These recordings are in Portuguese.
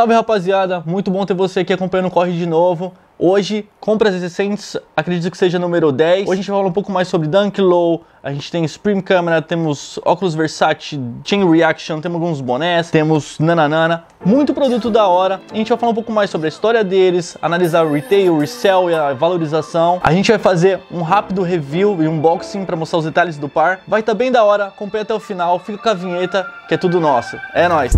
Salve rapaziada, muito bom ter você aqui acompanhando o Corre de novo. Hoje, compras recentes, acredito que seja número 10. Hoje a gente vai falar um pouco mais sobre Dunk Low, a gente tem Spring Camera, temos óculos Versace, Chain Reaction, temos alguns bonés, temos Nananana, muito produto da hora. A gente vai falar um pouco mais sobre a história deles, analisar o retail, o resell e a valorização. A gente vai fazer um rápido review e unboxing para mostrar os detalhes do par. Vai estar tá bem da hora, acompanha até o final, fica com a vinheta que é tudo nosso. É nóis!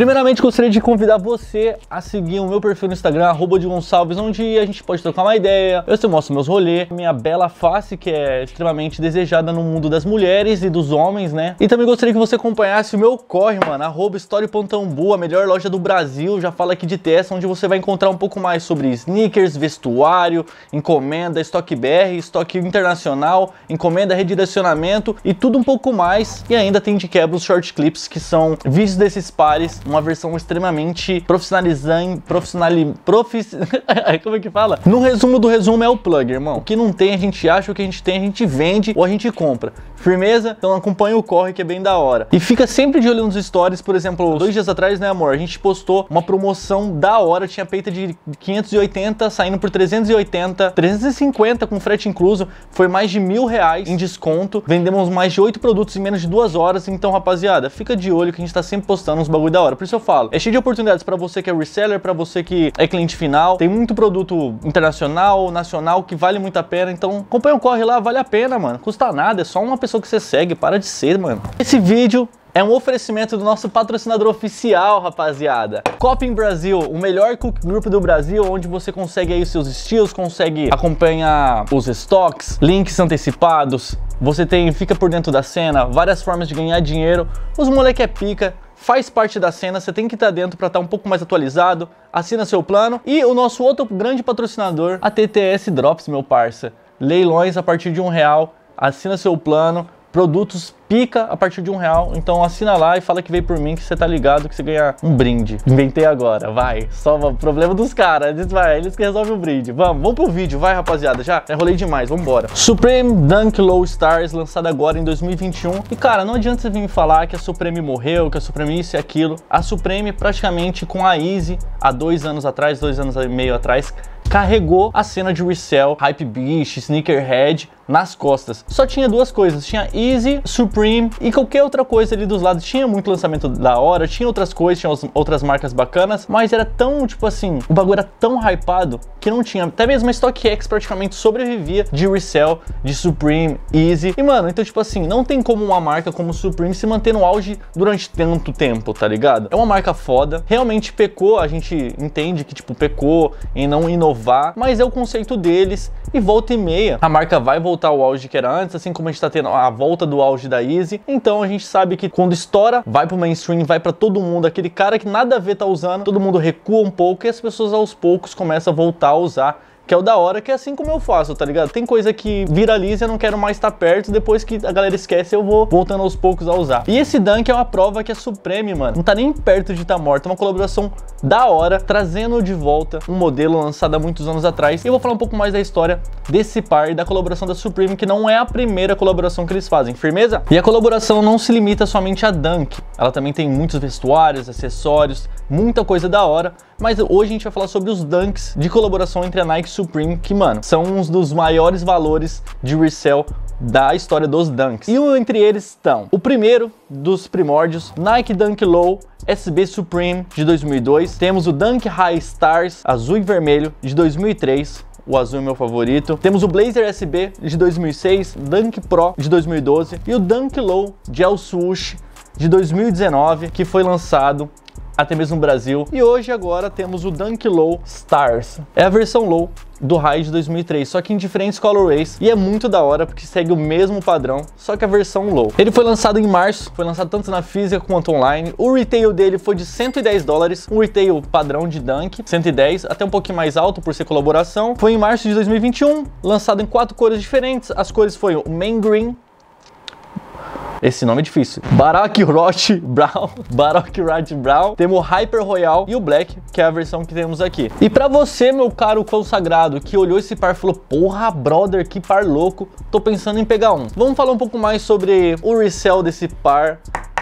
Primeiramente, gostaria de convidar você a seguir o meu perfil no Instagram, arroba de Gonçalves, onde a gente pode trocar uma ideia, eu te mostro meus rolês, minha bela face, que é extremamente desejada no mundo das mulheres e dos homens, né? E também gostaria que você acompanhasse o meu corre, mano, arroba story.tambu, a melhor loja do Brasil, já fala aqui de testa, onde você vai encontrar um pouco mais sobre sneakers, vestuário, encomenda, estoque BR, estoque internacional, encomenda, redirecionamento e tudo um pouco mais. E ainda tem de quebra os short clips, que são vídeos desses pares uma versão extremamente profissionalizante, profissionali, profis, como é que fala? No resumo do resumo é o plug, irmão. O que não tem a gente acha, o que a gente tem a gente vende ou a gente compra. Firmeza? Então acompanha o corre que é bem da hora. E fica sempre de olho nos stories, por exemplo, dois dias atrás, né amor, a gente postou uma promoção da hora, tinha peita de 580 saindo por 380, 350 com frete incluso, foi mais de mil reais em desconto, vendemos mais de oito produtos em menos de duas horas, então rapaziada, fica de olho que a gente tá sempre postando uns bagulho da hora hora. Por isso eu falo, é cheio de oportunidades para você que é reseller, para você que é cliente final. Tem muito produto internacional, nacional, que vale muito a pena. Então, acompanha o corre lá, vale a pena, mano. Custa nada, é só uma pessoa que você segue. Para de ser, mano. Esse vídeo é um oferecimento do nosso patrocinador oficial, rapaziada. Coping Brasil, o melhor cook group do Brasil, onde você consegue aí seus estilos, consegue acompanhar os estoques, links antecipados, você tem, fica por dentro da cena, várias formas de ganhar dinheiro. Os moleque é pica, faz parte da cena, você tem que estar dentro para estar tá um pouco mais atualizado, assina seu plano. E o nosso outro grande patrocinador, a TTS Drops, meu parça. Leilões a partir de um real, assina seu plano, produtos pica a partir de um real. Então assina lá e fala que veio por mim, que você tá ligado, que você ganha um brinde. Inventei agora, vai. salva o problema dos caras. Eles, vai, eles que resolvem o brinde. Vamos, vamos pro vídeo, vai, rapaziada. Já enrolei demais, vambora. Supreme Dunk Low Stars, lançada agora em 2021. E, cara, não adianta você vir me falar que a Supreme morreu, que a Supreme isso e aquilo. A Supreme, praticamente, com a Easy, há dois anos atrás, dois anos e meio atrás, carregou a cena de resell, hype beast, sneakerhead nas costas. Só tinha duas coisas, tinha Easy, Supreme e qualquer outra coisa ali dos lados. Tinha muito lançamento da hora, tinha outras coisas, tinha outras marcas bacanas, mas era tão, tipo assim, o bagulho era tão hypado que não tinha. Até mesmo a StockX praticamente sobrevivia de resell, de Supreme, Easy. E, mano, então, tipo assim, não tem como uma marca como Supreme se manter no auge durante tanto tempo, tá ligado? É uma marca foda, realmente pecou, a gente entende que, tipo, pecou em não inovar inovar, mas é o conceito deles e volta e meia. A marca vai voltar ao auge que era antes, assim como a gente está tendo a volta do auge da Easy. Então a gente sabe que quando estoura, vai para o mainstream, vai para todo mundo. Aquele cara que nada a ver tá usando, todo mundo recua um pouco e as pessoas aos poucos começam a voltar a usar que é o da hora, que é assim como eu faço, tá ligado? Tem coisa que viraliza, eu não quero mais estar tá perto, depois que a galera esquece, eu vou voltando aos poucos a usar. E esse Dunk é uma prova que é Supreme, mano, não tá nem perto de estar tá morta, é uma colaboração da hora, trazendo de volta um modelo lançado há muitos anos atrás. E eu vou falar um pouco mais da história desse par e da colaboração da Supreme, que não é a primeira colaboração que eles fazem, firmeza? E a colaboração não se limita somente a Dunk, ela também tem muitos vestuários, acessórios, muita coisa da hora, mas hoje a gente vai falar sobre os Dunks de colaboração entre a Nike e Supreme, que, mano, são uns dos maiores valores de resell da história dos Dunks. E entre eles estão o primeiro dos primórdios, Nike Dunk Low SB Supreme de 2002, temos o Dunk High Stars azul e vermelho de 2003, o azul é meu favorito. Temos o Blazer SB de 2006, Dunk Pro de 2012 e o Dunk Low Gel Swoosh de 2019, que foi lançado até mesmo no Brasil. E hoje agora temos o Dunk Low Stars. É a versão low do High de 2003, só que em diferentes colorways e é muito da hora porque segue o mesmo padrão, só que a versão low. Ele foi lançado em março, foi lançado tanto na física quanto online. O retail dele foi de 110 dólares, um retail padrão de Dunk, 110, até um pouquinho mais alto por ser colaboração. Foi em março de 2021, lançado em quatro cores diferentes. As cores foram o main green, esse nome é difícil. Barack Roth Brown. Barack Roth Brown. Temos o Hyper Royal e o Black, que é a versão que temos aqui. E pra você, meu caro consagrado, que olhou esse par e falou, porra, brother, que par louco, tô pensando em pegar um. Vamos falar um pouco mais sobre o resell desse par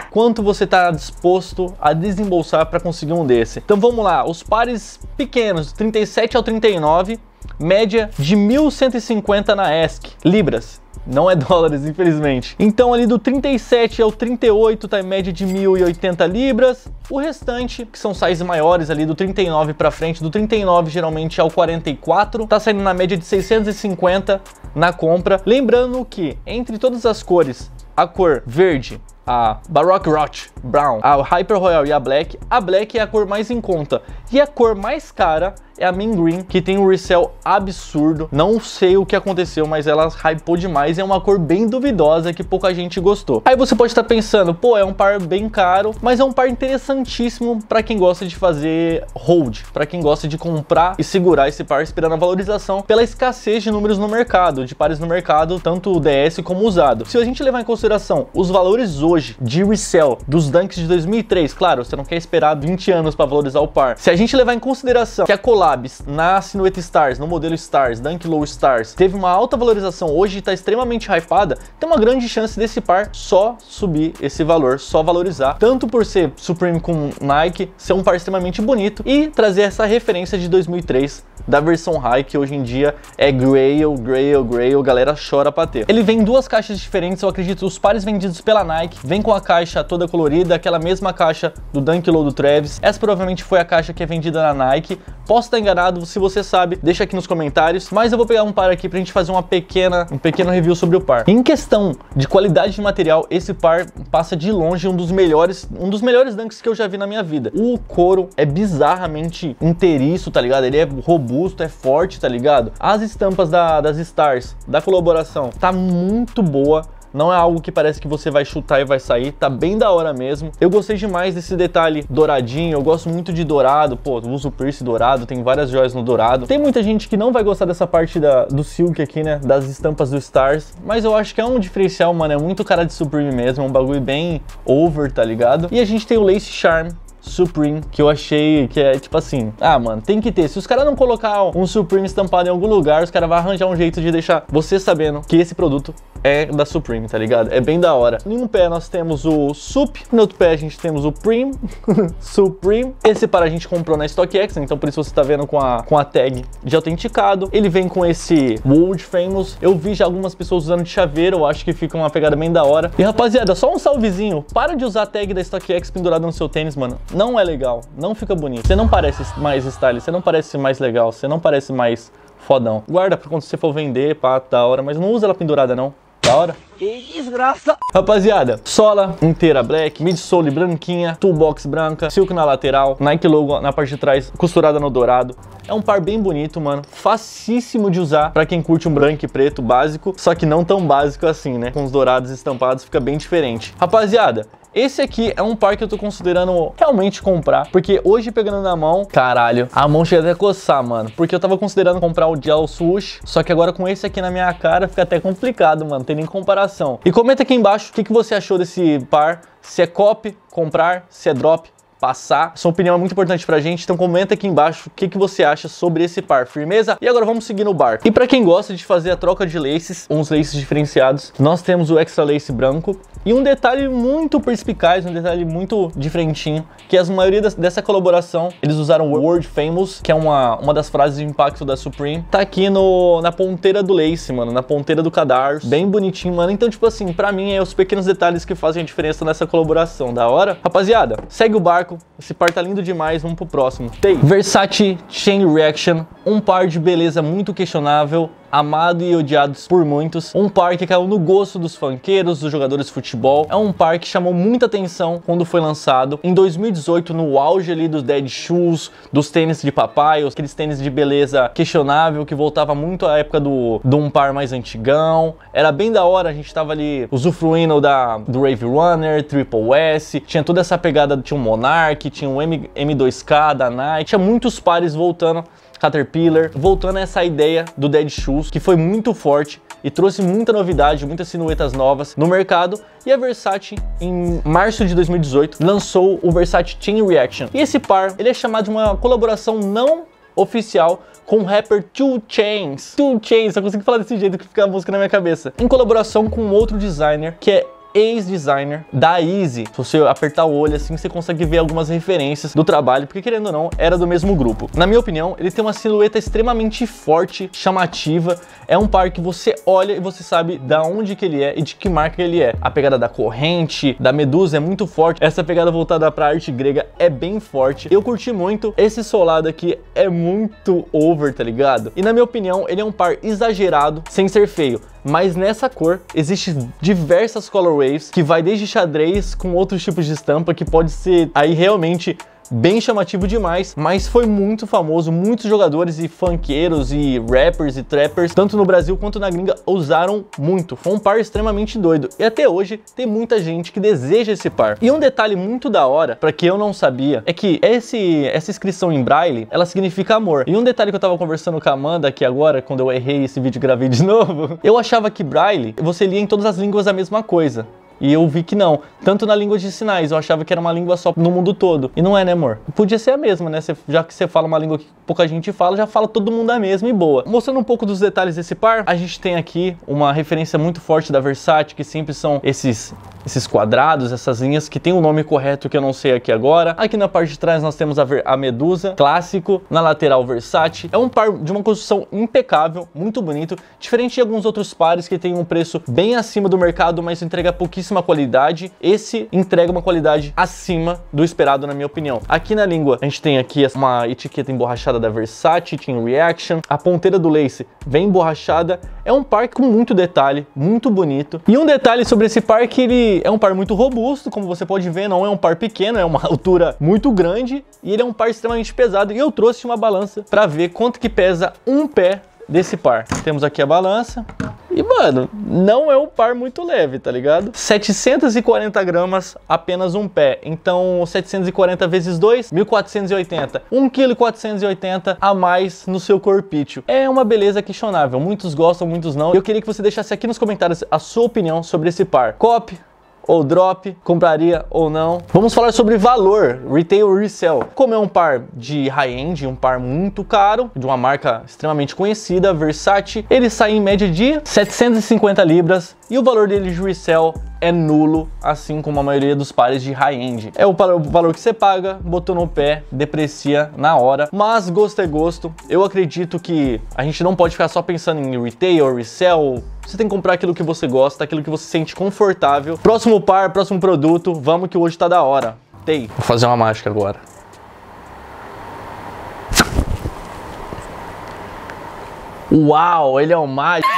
quanto você está disposto a desembolsar para conseguir um desse. Então vamos lá, os pares pequenos, 37 ao 39, média de 1.150 na ESC, libras não é dólares, infelizmente. Então ali do 37 ao 38 tá em média de 1.080 libras. O restante, que são sizes maiores ali do 39 para frente, do 39 geralmente ao 44, tá saindo na média de 650 na compra. Lembrando que entre todas as cores, a cor verde a Baroque Roth Brown, a Hyper Royal e a Black, a Black é a cor mais em conta. E a cor mais cara é a Mean Green, que tem um resell absurdo. Não sei o que aconteceu, mas ela hypou demais. É uma cor bem duvidosa que pouca gente gostou. Aí você pode estar pensando, pô, é um par bem caro, mas é um par interessantíssimo para quem gosta de fazer hold, para quem gosta de comprar e segurar esse par esperando a valorização pela escassez de números no mercado, de pares no mercado, tanto o DS como usado. Se a gente levar em consideração os valores hoje de resell dos Dunks de 2003, claro, você não quer esperar 20 anos para valorizar o par. Se a gente levar em consideração que a colar Labs na silhueta Stars, no modelo Stars, dunk low Stars, teve uma alta valorização hoje está extremamente hypada, tem uma grande chance desse par só subir esse valor, só valorizar, tanto por ser Supreme com Nike, ser um par extremamente bonito e trazer essa referência de 2003 da versão High, que hoje em dia é Grail, Grail, Grail, galera chora pra ter. Ele vem em duas caixas diferentes, eu acredito, os pares vendidos pela Nike, vem com a caixa toda colorida, aquela mesma caixa do Dunk Low do Travis, essa provavelmente foi a caixa que é vendida na Nike, posso estar enganado, se você sabe, deixa aqui nos comentários, mas eu vou pegar um par aqui pra gente fazer uma pequena, um pequeno review sobre o par. Em questão de qualidade de material, esse par passa de longe um dos melhores, um dos melhores dunks que eu já vi na minha vida. O couro é bizarramente inteiriço, tá ligado? Ele é robusto, robusto, é forte, tá ligado? As estampas da, das Stars, da colaboração, tá muito boa. Não é algo que parece que você vai chutar e vai sair, tá bem da hora mesmo. Eu gostei demais desse detalhe douradinho, eu gosto muito de dourado, pô, uso piercing dourado, tem várias joias no dourado. Tem muita gente que não vai gostar dessa parte da, do silk aqui, né, das estampas do Stars, mas eu acho que é um diferencial, mano, é muito cara de Supreme mesmo, é um bagulho bem over, tá ligado? E a gente tem o Lace Charm, Supreme, que eu achei que é tipo assim, ah, mano, tem que ter. Se os caras não colocar um Supreme estampado em algum lugar, os caras vão arranjar um jeito de deixar você sabendo que esse produto é da Supreme, tá ligado? É bem da hora. Em um pé nós temos o Sup, no outro pé a gente temos o Prime Supreme. Esse para a gente comprou na StockX, então por isso você tá vendo com a, com a tag de autenticado. Ele vem com esse World Famous. Eu vi já algumas pessoas usando de chaveiro, eu acho que fica uma pegada bem da hora. E rapaziada, só um salvezinho. Para de usar a tag da StockX pendurada no seu tênis, mano não é legal, não fica bonito. Você não parece mais style, você não parece mais legal, você não parece mais fodão. Guarda pra quando você for vender, pá, da hora, mas não usa ela pendurada não. Da hora? Que desgraça! Rapaziada, sola inteira black, midsole branquinha, toolbox branca, silk na lateral, Nike logo na parte de trás, costurada no dourado. É um par bem bonito, mano. Facíssimo de usar pra quem curte um branco e preto básico, só que não tão básico assim, né? Com os dourados estampados fica bem diferente. Rapaziada, esse aqui é um par que eu tô considerando realmente comprar, porque hoje pegando na mão, caralho, a mão chega até a coçar, mano. Porque eu tava considerando comprar o Gel Swoosh, só que agora com esse aqui na minha cara fica até complicado, mano, tem nem comparação. E comenta aqui embaixo o que, que você achou desse par, se é copy, comprar, se é drop, passar. Sua opinião é muito importante pra gente, então comenta aqui embaixo o que, que você acha sobre esse par, firmeza? E agora vamos seguir no barco. E para quem gosta de fazer a troca de laces, uns laces diferenciados, nós temos o extra lace branco e um detalhe muito perspicaz, um detalhe muito diferentinho, que as maioria dessa colaboração, eles usaram World Famous, que é uma, uma das frases de impacto da Supreme, tá aqui no, na ponteira do lace, mano, na ponteira do cadarço, bem bonitinho, mano. Então, tipo assim, pra mim é os pequenos detalhes que fazem a diferença nessa colaboração, da hora? Rapaziada, segue o barco, esse par tá lindo demais, vamos pro próximo. Tem Versace Chain Reaction, um par de beleza muito questionável, amado e odiado por muitos, um par que caiu no gosto dos funkeiros, dos jogadores de futebol. É um par que chamou muita atenção quando foi lançado em 2018, no auge ali dos dead shoes, dos tênis de papai, aqueles tênis de beleza questionável que voltava muito à época do do um par mais antigão. Era bem da hora, a gente tava ali usufruindo da do Rave Runner, Triple S, tinha toda essa pegada, tinha um Monarch, tinha um M, M2K da Nike, tinha muitos pares voltando Caterpillar, voltando a essa ideia do Dead Shoes, que foi muito forte e trouxe muita novidade, muitas silhuetas novas no mercado. E a Versace, em março de 2018, lançou o Versace Chain Reaction. E esse par, ele é chamado de uma colaboração não oficial com o rapper 2 Chains. 2 Chains, eu consigo falar desse jeito que fica a música na minha cabeça. Em colaboração com outro designer que é ex-designer da Easy. Se você apertar o olho assim, você consegue ver algumas referências do trabalho, porque querendo ou não, era do mesmo grupo. Na minha opinião, ele tem uma silhueta extremamente forte, chamativa. É um par que você olha e você sabe da onde que ele é e de que marca ele é. A pegada da corrente, da medusa é muito forte. Essa pegada voltada para arte grega é bem forte. Eu curti muito. Esse solado aqui é muito over, tá ligado? E na minha opinião, ele é um par exagerado sem ser feio mas nessa cor existem diversas colorways que vai desde xadrez com outros tipos de estampa que pode ser aí realmente bem chamativo demais, mas foi muito famoso, muitos jogadores e funkeiros e rappers e trappers, tanto no Brasil quanto na gringa, usaram muito. Foi um par extremamente doido e até hoje tem muita gente que deseja esse par. E um detalhe muito da hora, para que eu não sabia, é que esse, essa inscrição em braille, ela significa amor. E um detalhe que eu tava conversando com a Amanda aqui agora, quando eu errei esse vídeo e gravei de novo, eu achava que braille, você lia em todas as línguas a mesma coisa. E eu vi que não. Tanto na língua de sinais, eu achava que era uma língua só no mundo todo. E não é, né, amor? Podia ser a mesma, né? Cê, já que você fala uma língua que pouca gente fala, já fala todo mundo a mesma e boa. Mostrando um pouco dos detalhes desse par, a gente tem aqui uma referência muito forte da Versace, que sempre são esses esses quadrados, essas linhas que tem o um nome correto que eu não sei aqui agora. Aqui na parte de trás nós temos a, a Medusa, clássico, na lateral Versace. É um par de uma construção impecável, muito bonito, diferente de alguns outros pares que tem um preço bem acima do mercado, mas entrega pouquíssimo altíssima qualidade. Esse entrega uma qualidade acima do esperado, na minha opinião. Aqui na língua, a gente tem aqui uma etiqueta emborrachada da Versace, Team Reaction. A ponteira do lace vem emborrachada. É um par com muito detalhe, muito bonito. E um detalhe sobre esse par que ele é um par muito robusto, como você pode ver, não é um par pequeno, é uma altura muito grande e ele é um par extremamente pesado. E eu trouxe uma balança para ver quanto que pesa um pé desse par. Temos aqui a balança, e, mano, não é um par muito leve, tá ligado? 740 gramas, apenas um pé. Então, 740 vezes 2, 1480. 1,480 a mais no seu corpício. É uma beleza questionável. Muitos gostam, muitos não. Eu queria que você deixasse aqui nos comentários a sua opinião sobre esse par. Copy, ou drop, compraria ou não. Vamos falar sobre valor, retail resell. Como é um par de high-end, um par muito caro, de uma marca extremamente conhecida, Versace, ele sai em média de 750 libras e o valor dele de resell é nulo, assim como a maioria dos pares de high-end. É o valor que você paga, botou no pé, deprecia na hora, mas gosto é gosto. Eu acredito que a gente não pode ficar só pensando em retail, resell, você tem que comprar aquilo que você gosta, aquilo que você sente confortável. Próximo par, próximo produto, vamos que hoje tá da hora. Tei. Vou fazer uma mágica agora. Uau, ele é o mágico.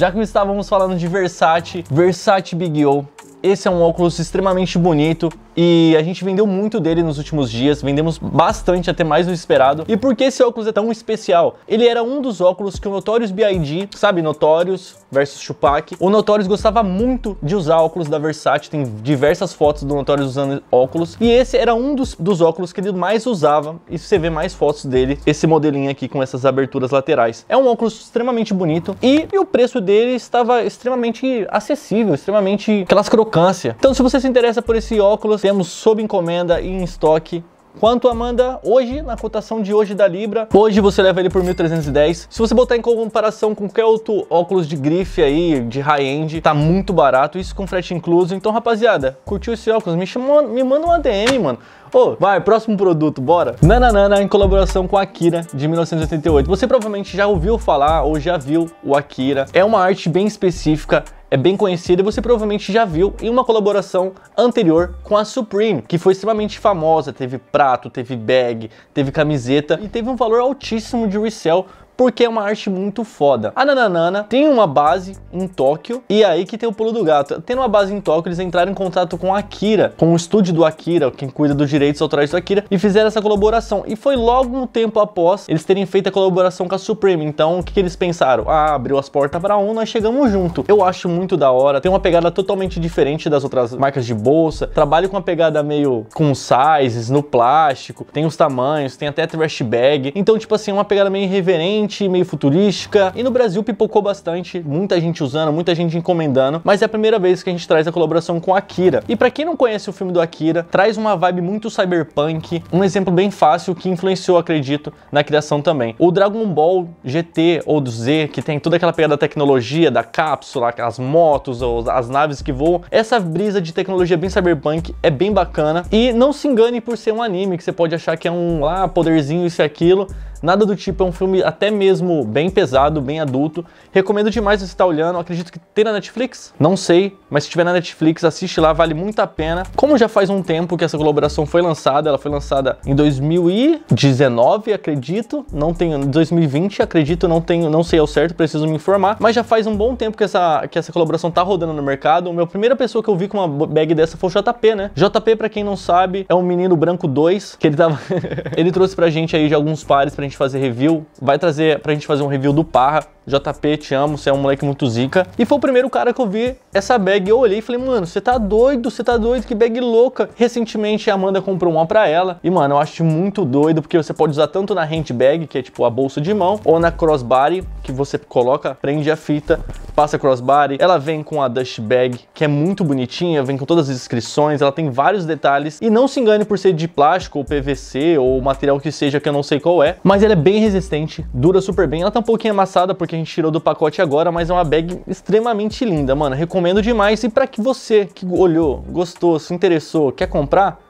Já que estávamos falando de Versace, Versace Big O, esse é um óculos extremamente bonito, e a gente vendeu muito dele nos últimos dias, vendemos bastante, até mais do esperado. E por que esse óculos é tão especial? Ele era um dos óculos que o Notorious B.I.G., sabe, Notorious versus Chupac, o Notorious gostava muito de usar óculos da Versace, tem diversas fotos do Notorious usando óculos, e esse era um dos, dos óculos que ele mais usava, e você vê mais fotos dele, esse modelinho aqui com essas aberturas laterais. É um óculos extremamente bonito, e, e o preço dele estava extremamente acessível, extremamente aquelas crocância. Então se você se interessa por esse óculos, temos sob encomenda e em estoque Quanto Amanda, hoje, na cotação de hoje da Libra, hoje você leva ele por 1.310. Se você botar em comparação com qualquer outro óculos de grife aí, de high-end, tá muito barato, isso com frete incluso. Então, rapaziada, curtiu esse óculos? Me, chama, me manda um ADM, mano. Ô, oh, vai, próximo produto, bora. Nananana em colaboração com Akira de 1988. Você provavelmente já ouviu falar ou já viu o Akira. É uma arte bem específica, é bem conhecida e você provavelmente já viu em uma colaboração anterior com a Supreme, que foi extremamente famosa, teve prato, teve bag, teve camiseta e teve um valor altíssimo de resell porque é uma arte muito foda. A Nananana tem uma base em Tóquio e é aí que tem o pulo do gato. Tendo uma base em Tóquio, eles entraram em contato com a Akira, com o estúdio do Akira, quem cuida dos direitos autorais do Akira, e fizeram essa colaboração. E foi logo um tempo após eles terem feito a colaboração com a Supreme. Então, o que, que eles pensaram? Ah, abriu as portas para um, nós chegamos junto. Eu acho muito da hora, tem uma pegada totalmente diferente das outras marcas de bolsa. Trabalho com uma pegada meio com sizes, no plástico, tem os tamanhos, tem até trash bag. Então, tipo assim, é uma pegada meio irreverente diferente, meio futurística. E no Brasil pipocou bastante, muita gente usando, muita gente encomendando, mas é a primeira vez que a gente traz a colaboração com Akira. E para quem não conhece o filme do Akira, traz uma vibe muito cyberpunk, um exemplo bem fácil que influenciou, acredito, na criação também. O Dragon Ball GT ou do Z, que tem toda aquela pegada da tecnologia, da cápsula, as motos, as naves que voam, essa brisa de tecnologia bem cyberpunk é bem bacana. E não se engane por ser um anime, que você pode achar que é um ah, poderzinho isso e aquilo nada do tipo, é um filme até mesmo bem pesado, bem adulto. Recomendo demais você estar tá olhando, acredito que tem na Netflix? Não sei, mas se tiver na Netflix, assiste lá, vale muito a pena. Como já faz um tempo que essa colaboração foi lançada, ela foi lançada em 2019, acredito, não tenho, 2020, acredito, não tenho, não sei ao certo, preciso me informar, mas já faz um bom tempo que essa, que essa colaboração tá rodando no mercado. A primeira pessoa que eu vi com uma bag dessa foi o JP, né? JP, para quem não sabe, é um menino branco 2, que ele tava ele trouxe pra gente aí de alguns pares pra gente gente fazer review, vai trazer pra gente fazer um review do Parra, JP, te amo, você é um moleque muito zica. E foi o primeiro cara que eu vi essa bag. Eu olhei e falei, mano, você tá doido, você tá doido, que bag louca. Recentemente a Amanda comprou uma pra ela. E, mano, eu acho muito doido, porque você pode usar tanto na handbag, que é tipo a bolsa de mão, ou na crossbody, que você coloca, prende a fita, passa a crossbody. Ela vem com a dust bag, que é muito bonitinha, vem com todas as inscrições, ela tem vários detalhes. E não se engane por ser de plástico, ou PVC, ou material que seja, que eu não sei qual é. Mas ela é bem resistente, dura super bem. Ela tá um pouquinho amassada, porque que a gente tirou do pacote agora, mas é uma bag extremamente linda, mano. Recomendo demais. E para que você que olhou, gostou, se interessou, quer comprar,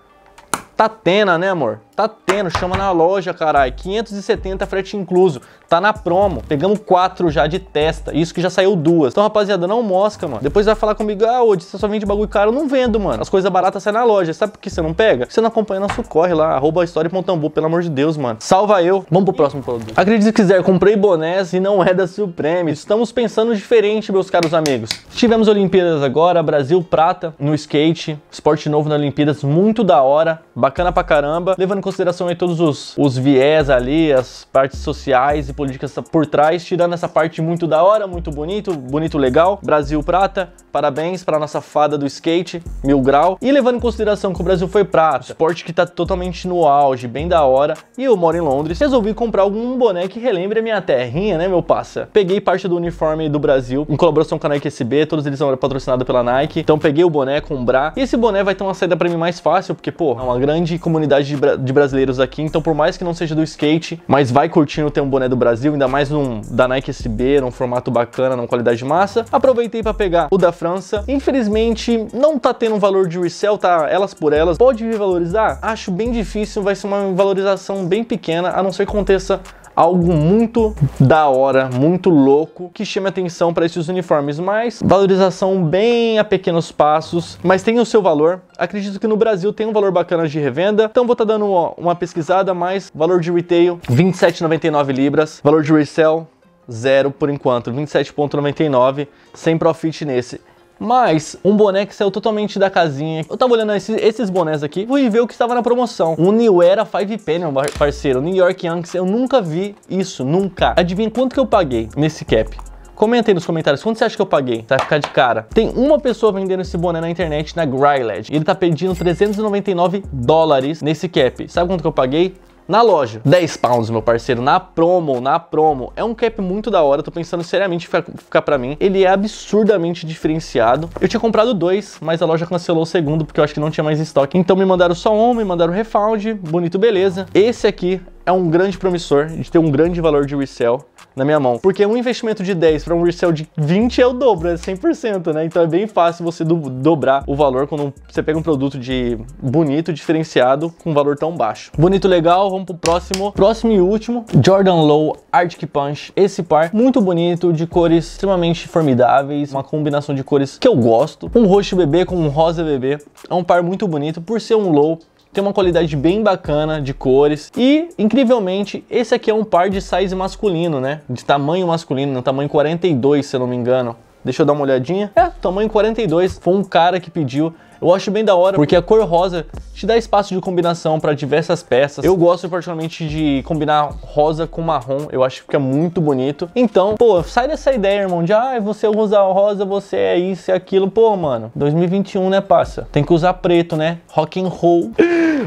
tá tena, né, amor? tá tendo, chama na loja, caralho. 570 frete incluso. Tá na promo. Pegamos quatro já de testa. Isso que já saiu duas. Então, rapaziada, não mosca, mano. Depois vai falar comigo, ah, hoje você só vende bagulho caro. Eu não vendo, mano. As coisas baratas saem na loja. Sabe por que você não pega? Você não acompanha nosso corre lá, arroba história.tambu, pelo amor de Deus, mano. Salva eu. Vamos pro próximo produto. Acredite se quiser, comprei bonés e não é da Supreme. Estamos pensando diferente, meus caros amigos. Tivemos Olimpíadas agora, Brasil prata no skate, esporte novo na Olimpíadas, muito da hora, bacana pra caramba. Levando em consideração aí todos os, os viés ali, as partes sociais e políticas por trás, tirando essa parte muito da hora, muito bonito, bonito legal. Brasil prata, parabéns para nossa fada do skate, mil grau. E levando em consideração que o Brasil foi prata, esporte que tá totalmente no auge, bem da hora, e eu moro em Londres, resolvi comprar algum boné que relembre a minha terrinha, né, meu passa? Peguei parte do uniforme do Brasil, em colaboração com a Nike SB, todos eles são patrocinados pela Nike, então peguei o boné, comprar. E esse boné vai ter uma saída para mim mais fácil, porque, pô, é uma grande comunidade de, Bra de brasileiros aqui, então por mais que não seja do skate, mas vai curtindo ter um boné do Brasil, ainda mais um da Nike SB, num formato bacana, numa qualidade de massa. Aproveitei para pegar o da França. Infelizmente, não tá tendo um valor de resell, tá elas por elas. Pode vir valorizar? Acho bem difícil, vai ser uma valorização bem pequena, a não ser que aconteça algo muito da hora, muito louco, que chama atenção para esses uniformes, mas valorização bem a pequenos passos, mas tem o seu valor. Acredito que no Brasil tem um valor bacana de revenda, então vou estar tá dando uma, uma pesquisada, mas valor de retail 27,99 libras, valor de resell zero por enquanto, 27,99 sem profit nesse. Mas um boné que saiu totalmente da casinha. Eu tava olhando esses, esses bonés aqui, fui ver o que estava na promoção. O New Era 5 Penny, né, parceiro. New York Yankees. Eu nunca vi isso, nunca. Adivinha quanto que eu paguei nesse cap? Comenta aí nos comentários quanto você acha que eu paguei. Vai ficar de cara. Tem uma pessoa vendendo esse boné na internet, na Gryled. E ele tá pedindo 399 dólares nesse cap. Sabe quanto que eu paguei? na loja. 10 pounds, meu parceiro, na promo, na promo. É um cap muito da hora, tô pensando seriamente em ficar pra mim. Ele é absurdamente diferenciado. Eu tinha comprado dois, mas a loja cancelou o segundo, porque eu acho que não tinha mais estoque. Então me mandaram só um, me mandaram refound, bonito, beleza. Esse aqui é um grande promissor de ter um grande valor de resell na minha mão. Porque um investimento de 10 para um resell de 20 é o dobro, é 100%, né? Então é bem fácil você do, dobrar o valor quando você pega um produto de bonito, diferenciado, com um valor tão baixo. Bonito, legal, vamos pro próximo. Próximo e último, Jordan Low Arctic Punch. Esse par muito bonito, de cores extremamente formidáveis, uma combinação de cores que eu gosto. Um roxo bebê com um rosa bebê. É um par muito bonito, por ser um low, tem uma qualidade bem bacana de cores e, incrivelmente, esse aqui é um par de size masculino, né? De tamanho masculino, no tamanho 42, se eu não me engano. Deixa eu dar uma olhadinha. É, tamanho 42. Foi um cara que pediu. Eu acho bem da hora, porque a cor rosa te dá espaço de combinação para diversas peças. Eu gosto particularmente de combinar rosa com marrom, eu acho que é muito bonito. Então, pô, sai dessa ideia, irmão, de ah, você usa rosa, você é isso e é aquilo. Pô, mano, 2021, né, passa? Tem que usar preto, né? Rock and roll.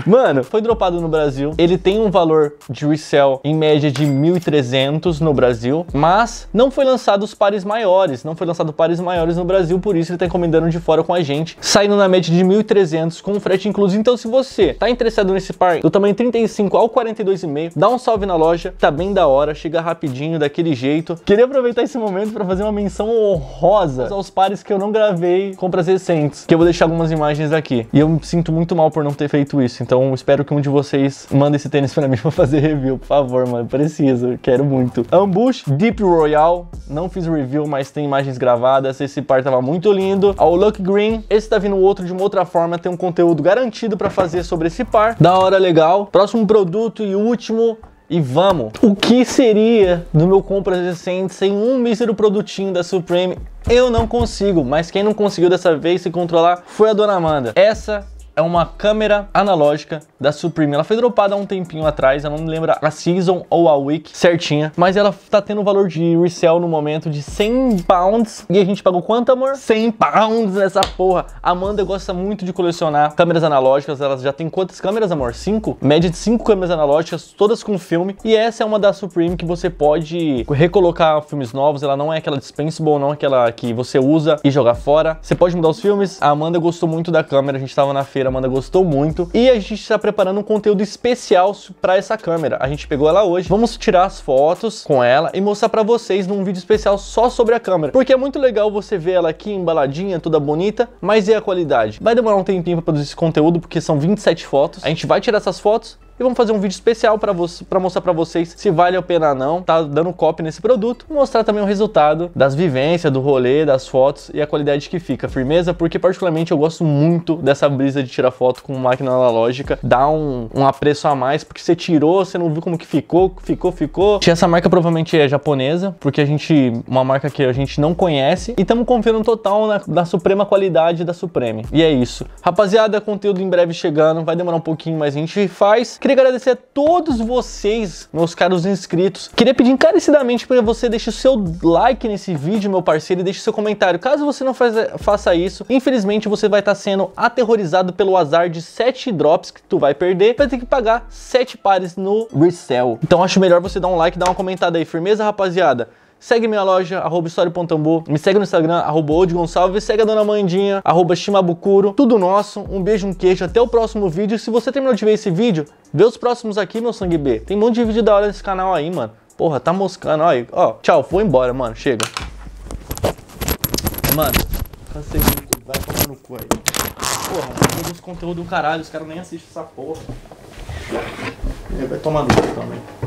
Mano, foi dropado no Brasil. Ele tem um valor de resell em média de 1.300 no Brasil, mas não foi lançado os pares maiores, não foi lançado pares maiores no Brasil, por isso ele tá encomendando de fora com a gente, saindo na média de 1.300 com frete incluso. Então se você tá interessado nesse par do tamanho 35 ao 42,5, dá um salve na loja, tá bem da hora, chega rapidinho, daquele jeito. Queria aproveitar esse momento para fazer uma menção honrosa aos pares que eu não gravei compras recentes, que eu vou deixar algumas imagens aqui. E eu me sinto muito mal por não ter feito isso. Então espero que um de vocês mande esse tênis para mim para fazer review, por favor, mano. Preciso, quero muito. Ambush Deep Royal, não fiz review, mas tem imagens gravadas. Esse par tava muito lindo. Ao Luck Green, esse tá vindo outro de uma outra forma, tem um conteúdo garantido para fazer sobre esse par. Da hora, legal. Próximo produto e último e vamos! O que seria do meu compras recente sem um mísero produtinho da Supreme? Eu não consigo, mas quem não conseguiu dessa vez se controlar foi a Dona Amanda. Essa é uma câmera analógica da Supreme. Ela foi dropada há um tempinho atrás, eu não me lembro a season ou a week certinha, mas ela tá tendo um valor de resell no momento de 100 pounds. E a gente pagou quanto, amor? 100 pounds nessa porra. Amanda gosta muito de colecionar câmeras analógicas, ela já tem quantas câmeras, amor? 5? Média de 5 câmeras analógicas, todas com filme. E essa é uma da Supreme que você pode recolocar filmes novos, ela não é aquela dispensable, não é aquela que você usa e joga fora. Você pode mudar os filmes. A Amanda gostou muito da câmera, a gente tava na feira brasileira, Amanda gostou muito. E a gente está preparando um conteúdo especial para essa câmera. A gente pegou ela hoje, vamos tirar as fotos com ela e mostrar para vocês num vídeo especial só sobre a câmera. Porque é muito legal você ver ela aqui embaladinha, toda bonita, mas e a qualidade? Vai demorar um tempinho para produzir esse conteúdo, porque são 27 fotos. A gente vai tirar essas fotos e vamos fazer um vídeo especial para para mostrar para vocês se vale a pena ou não, tá dando copy nesse produto, mostrar também o resultado das vivências, do rolê, das fotos e a qualidade que fica, firmeza, porque particularmente eu gosto muito dessa brisa de tirar foto com máquina analógica, dá um, um apreço a mais, porque você tirou, você não viu como que ficou, ficou, ficou. Essa marca provavelmente é japonesa, porque a gente, uma marca que a gente não conhece, e estamos confiando total na, na suprema qualidade da Supreme. E é isso. Rapaziada, conteúdo em breve chegando, vai demorar um pouquinho, mas a gente faz. Queria agradecer a todos vocês, meus caros inscritos. Queria pedir encarecidamente para você deixar o seu like nesse vídeo, meu parceiro, e deixe seu comentário. Caso você não faz, faça isso, infelizmente você vai estar tá sendo aterrorizado pelo azar de 7 drops que tu vai perder, vai ter que pagar 7 pares no resell. Então acho melhor você dar um like, dar uma comentada aí, firmeza, rapaziada? segue minha loja, arroba história.ambu, me segue no Instagram, arroba Gonçalves, segue a dona Mandinha, arroba Shimabukuro, tudo nosso, um beijo, um queijo, até o próximo vídeo. Se você terminou de ver esse vídeo, vê os próximos aqui, meu sangue B. Tem um monte de vídeo da hora nesse canal aí, mano. Porra, tá moscando, ó, ó, tchau, vou embora, mano, chega. Mano, cansei de vai tomar no cu aí. Porra, eu os conteúdo do caralho, os caras nem assistem essa porra. Ele é, vai tomar no cu também.